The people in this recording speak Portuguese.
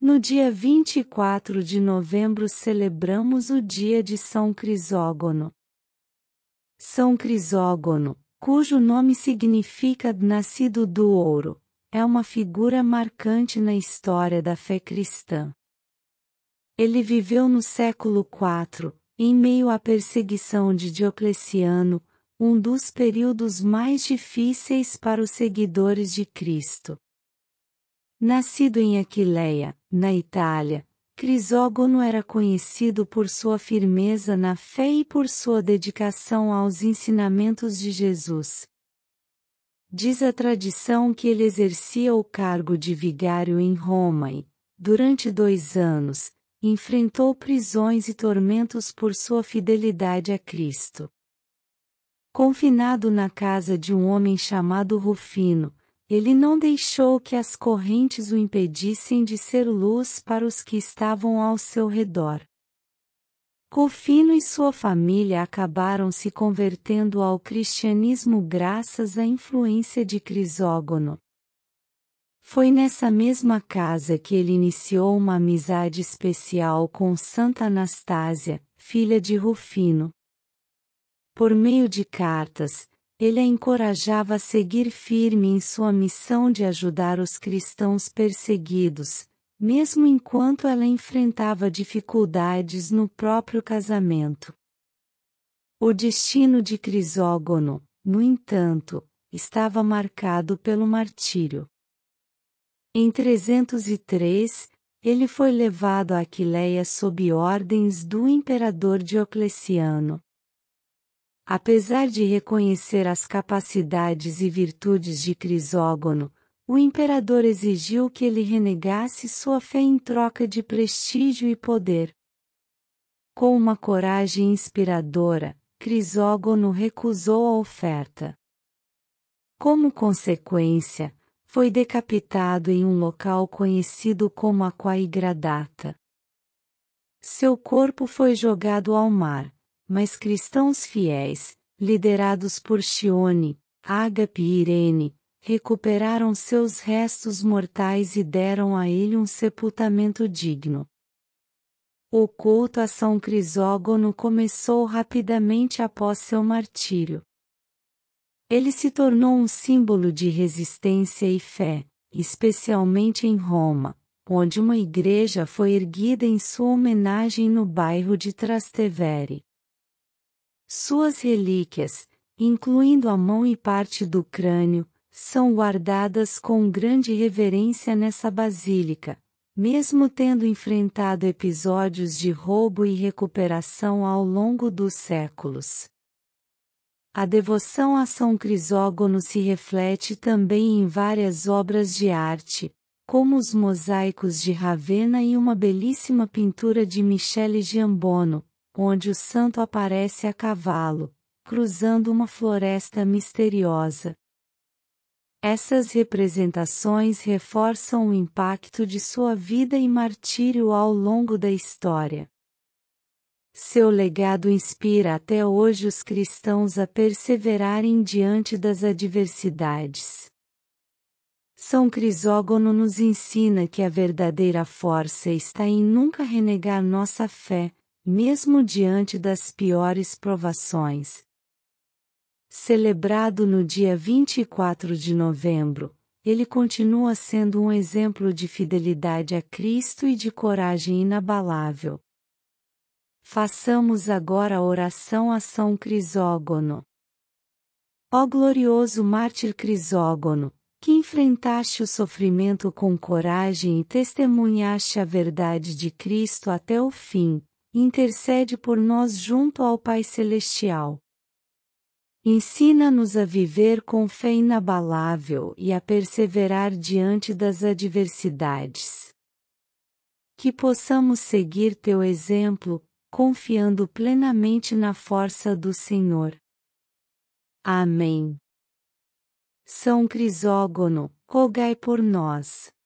No dia 24 de novembro celebramos o dia de São Crisógono. São Crisógono, cujo nome significa nascido do ouro, é uma figura marcante na história da fé cristã. Ele viveu no século IV, em meio à perseguição de Diocleciano, um dos períodos mais difíceis para os seguidores de Cristo. Nascido em Aquileia, na Itália, Crisógono era conhecido por sua firmeza na fé e por sua dedicação aos ensinamentos de Jesus. Diz a tradição que ele exercia o cargo de vigário em Roma e, durante dois anos, enfrentou prisões e tormentos por sua fidelidade a Cristo. Confinado na casa de um homem chamado Rufino, ele não deixou que as correntes o impedissem de ser luz para os que estavam ao seu redor. Cofino e sua família acabaram se convertendo ao cristianismo graças à influência de Crisógono. Foi nessa mesma casa que ele iniciou uma amizade especial com Santa Anastásia, filha de Rufino. Por meio de cartas, ele a encorajava a seguir firme em sua missão de ajudar os cristãos perseguidos, mesmo enquanto ela enfrentava dificuldades no próprio casamento. O destino de Crisógono, no entanto, estava marcado pelo martírio. Em 303, ele foi levado a Aquileia sob ordens do imperador Diocleciano, Apesar de reconhecer as capacidades e virtudes de Crisógono, o imperador exigiu que ele renegasse sua fé em troca de prestígio e poder. Com uma coragem inspiradora, Crisógono recusou a oferta. Como consequência, foi decapitado em um local conhecido como Aquaigradata. Seu corpo foi jogado ao mar, mas cristãos fiéis, liderados por Chione, Ágape e Irene, recuperaram seus restos mortais e deram a ele um sepultamento digno. O culto a São Crisógono começou rapidamente após seu martírio. Ele se tornou um símbolo de resistência e fé, especialmente em Roma, onde uma igreja foi erguida em sua homenagem no bairro de Trastevere. Suas relíquias, incluindo a mão e parte do crânio, são guardadas com grande reverência nessa basílica, mesmo tendo enfrentado episódios de roubo e recuperação ao longo dos séculos. A devoção a São Crisógono se reflete também em várias obras de arte, como os mosaicos de Ravenna e uma belíssima pintura de Michele Giambono, onde o santo aparece a cavalo, cruzando uma floresta misteriosa. Essas representações reforçam o impacto de sua vida e martírio ao longo da história. Seu legado inspira até hoje os cristãos a perseverarem diante das adversidades. São Crisógono nos ensina que a verdadeira força está em nunca renegar nossa fé, mesmo diante das piores provações. Celebrado no dia 24 de novembro, ele continua sendo um exemplo de fidelidade a Cristo e de coragem inabalável. Façamos agora a oração a São Crisógono. Ó glorioso mártir Crisógono, que enfrentaste o sofrimento com coragem e testemunhaste a verdade de Cristo até o fim, intercede por nós junto ao Pai Celestial. Ensina-nos a viver com fé inabalável e a perseverar diante das adversidades. Que possamos seguir teu exemplo, confiando plenamente na força do Senhor. Amém. São Crisógono, rogai por nós.